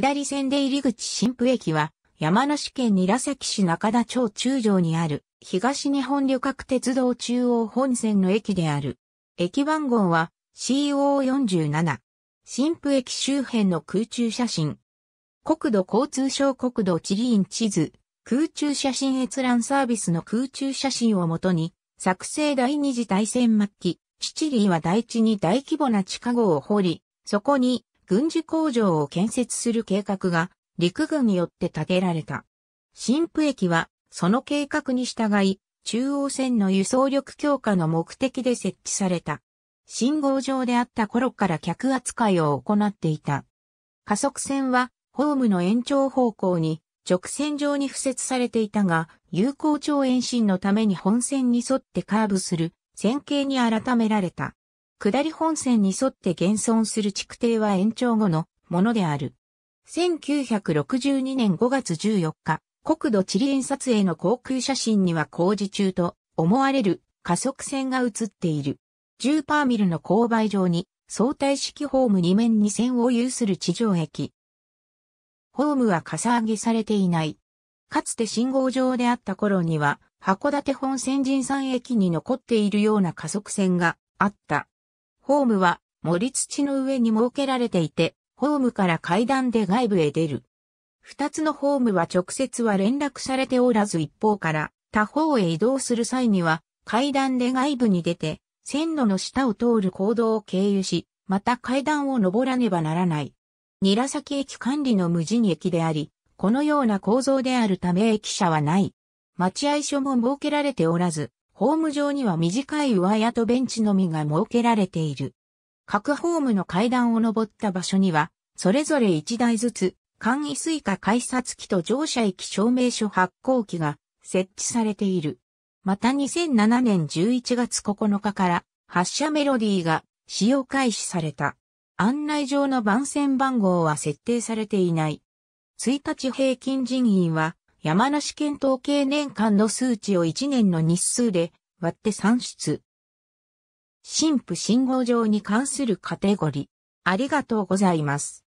下り線で入り口新府駅は、山梨県韮崎市中田町中条にある、東日本旅客鉄道中央本線の駅である。駅番号は CO47。新府駅周辺の空中写真。国土交通省国土地理院地図、空中写真閲覧サービスの空中写真をもとに、作成第二次大戦末期、シチリーは大地に大規模な地下壕を掘り、そこに軍需工場を建設する計画が陸軍によって建てられた。新婦駅はその計画に従い、中央線の輸送力強化の目的で設置された。信号場であった頃から客扱いを行っていた。加速線はホームの延長方向に直線上に付設されていたが、有効超延伸のために本線に沿ってカーブする線形に改められた。下り本線に沿って現存する築堤は延長後のものである。1962年5月14日、国土地理院撮影の航空写真には工事中と思われる加速線が写っている。10パーミルの勾配上に相対式ホーム2面2線を有する地上駅。ホームはかさ上げされていない。かつて信号場であった頃には、函館本線人山駅に残っているような加速線があった。ホームは森土の上に設けられていて、ホームから階段で外部へ出る。二つのホームは直接は連絡されておらず一方から他方へ移動する際には階段で外部に出て線路の下を通る行動を経由し、また階段を登らねばならない。ニラ崎駅管理の無人駅であり、このような構造であるため駅舎はない。待合所も設けられておらず、ホーム上には短い上屋とベンチのみが設けられている。各ホームの階段を登った場所には、それぞれ1台ずつ、簡易スイカ改札機と乗車駅証明書発行機が設置されている。また2007年11月9日から発車メロディーが使用開始された。案内上の番線番号は設定されていない。1日平均人員は山梨県統計年間の数値を1年の日数で割って算出。神父信号上に関するカテゴリー。ありがとうございます。